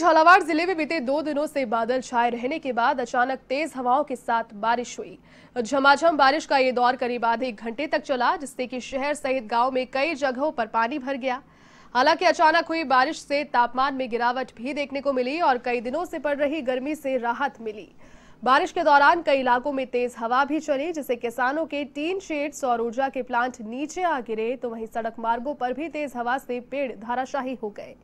झालावाड़ जिले में बीते दो दिनों से बादल छाए रहने के बाद अचानक तेज हवाओं के साथ बारिश हुई झमाझम बारिश का ये दौर करीब आधे घंटे तक चला जिससे कि शहर सहित गांव में कई जगहों पर पानी भर गया हालांकि अचानक हुई बारिश से तापमान में गिरावट भी देखने को मिली और कई दिनों से पड़ रही गर्मी से राहत मिली बारिश के दौरान कई इलाकों में तेज हवा भी चली जिससे किसानों के तीन शेड सौर ऊर्जा के प्लांट नीचे आ गिरे तो वही सड़क मार्गो पर भी तेज हवा से पेड़ धाराशाही हो गए